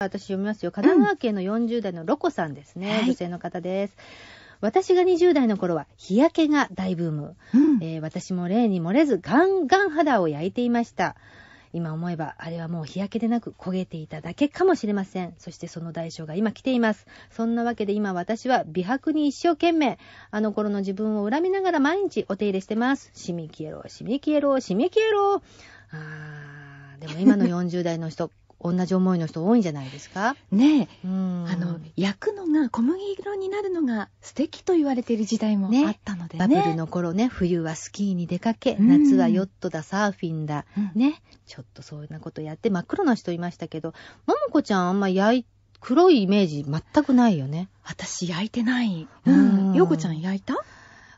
私読みますよ。神奈川県の40代のロコさんですね。女性の方です。私が20代の頃は日焼けが大ブーム。うんえー私も例に漏れずガンガン肌を焼いていました。今思えば、あれはもう日焼けでなく焦げていただけかもしれません。そしてその代償が今来ています。そんなわけで今私は美白に一生懸命、あの頃の自分を恨みながら毎日お手入れしてます。シミ消えろ、シミ消えろ、シミ消えろ。あー、でも今の40代の人、同じ思いの人多いんじゃないですかねえ、うん、あの焼くのが小麦色になるのが素敵と言われている時代もあったのでね、ね、バブルの頃ね冬はスキーに出かけ、夏はヨットだサーフィンだ、うん、ねちょっとそういうなことやって真っ黒な人いましたけどももこちゃんあんま焼い黒いイメージ全くないよね。私焼いてない。うん。よこちゃん焼いた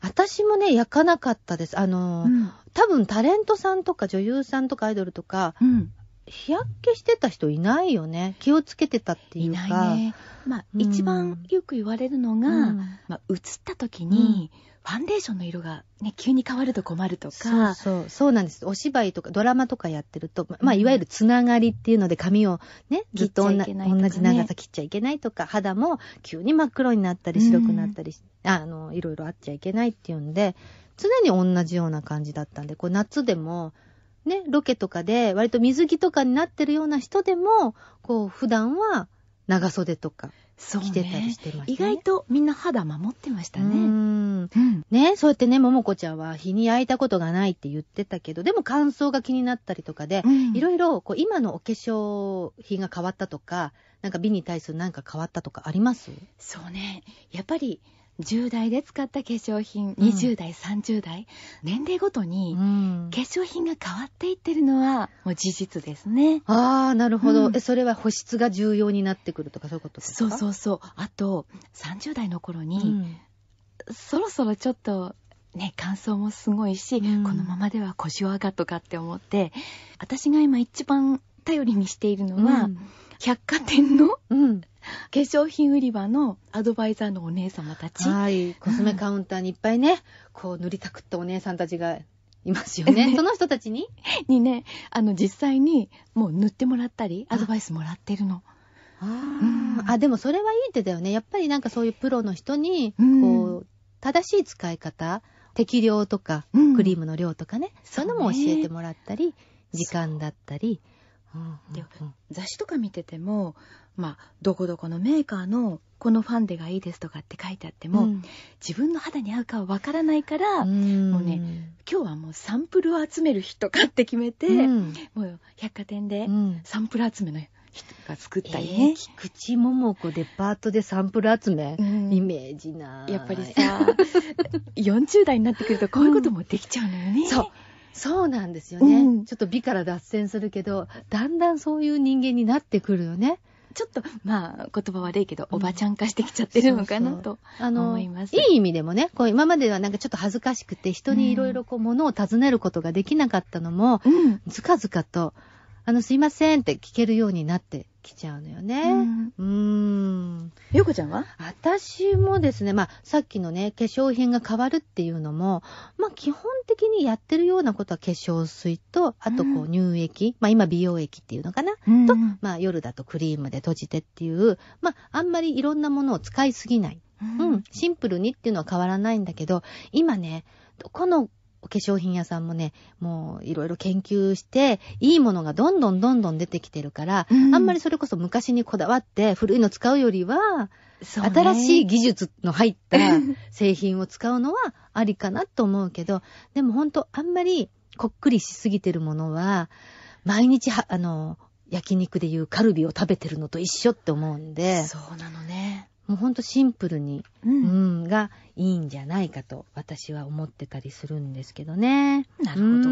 私もね、焼かなかったです。あのうん、多分タレントさんとか女優さんとかアイドルとか、うん、日焼けしてた人いないよね。気をつけてたっていうか。いないね。まあ、うん、一番よく言われるのが、うん、まあ、映った時に、ファンデーションの色が、ね、急に変わると困るとか。そうそうなんです。お芝居とかドラマとかやってると、まあ、いわゆるつながりっていうので髪をね、ずっと同じ長さ切っちゃいけないとか、肌も急に真っ黒になったり白くなったり、うん、あの、いろいろあっちゃいけないっていうんで、常に同じような感じだったんで、こう夏でも、ね、ロケとかで割と水着とかになってるような人でも、こう、普段は長袖とか。着てたりしてまし、ね、意外とみんな肌守ってましたね。うんうん、ね、そうやってね、ももこちゃんは日に焼いたことがないって言ってたけど、でも乾燥が気になったりとかで、いろいろこう今のお化粧品が変わったとか、なんか美に対するなんか変わったとかありますそうね。やっぱり10代で使った化粧品、うん、20代、30代、年齢ごとに化粧品が変わっていってるのは、もう事実ですね。うん、ああ、なるほど、うん、それは保湿が重要になってくるとか、そういうことですかそうそうそう。あと、30代の頃に、そろそろちょっと、ね、乾燥もすごいし、うん、このままでは腰を上がとかって思って私が今一番頼りにしているのは、うん、百貨店の、うん、化粧品売り場のアドバイザーのお姉様たち。はい。コスメカウンターにいっぱいね、こう塗りたくったお姉さんたちがいますよね。その人たちににね、あの、実際にもう塗ってもらったり、アドバイスもらってるの。あ、うん、あ、でもそれはいい手だよね。やっぱりなんかそういうプロの人に、こう、うん、正しい使い方、適量とか、うん、クリームの量とかね、そういうのも教えてもらったり、時間だったり。で雑誌とか見てても、まあ、どこどこのメーカーのこのファンデがいいですとかって書いてあっても、うん、自分の肌に合うかはわからないから、うもうね今日はもうサンプルを集める日とかって決めて、うん、もう百貨店でサンプル集めの人が作ったりね、えー、菊池桃子デパートでサンプル集め、うん、イメージなやっぱりさ40 代になってくるとこういうこともできちゃうのよね、そうそうなんですよね、うん、ちょっと美から脱線するけどだんだんそういう人間になってくるよねちょっとまあ言葉悪いけど、おばちゃん化してきちゃってるのかな、と思いますいい意味でもねこう今まではなんかちょっと恥ずかしくて人にいろいろこうものを尋ねることができなかったのも、うん、ずかずかとあの、すいませんって聞けるようになってきちゃうのよね。うん。うーんうこちゃんは私もですね、まあ、さっきのね、化粧品が変わるっていうのも、まあ、基本的にやってるようなことは化粧水と、あとこう、乳液、うん、まあ、今美容液っていうのかな、うん、と、まあ、夜だとクリームで閉じてっていう、まあ、あんまりいろんなものを使いすぎない。うん、シンプルにっていうのは変わらないんだけど、今ね、どこの粧品屋さんもね、もういろいろ研究して、いいものがどんどんどんどん出てきてるから、うん、あんまりそれこそ昔にこだわって古いの使うよりは、ね、新しい技術の入った 製品を使うのはありかなと思うけど、でも本当、あんまりこっくりしすぎてるものは、毎日は、あの、焼肉でいうカルビを食べてるのと一緒って思うんで。そうなのね。もうほんとシンプルに、うん、うん、がいいんじゃないかと私は思ってたりするんですけどね。なるほど。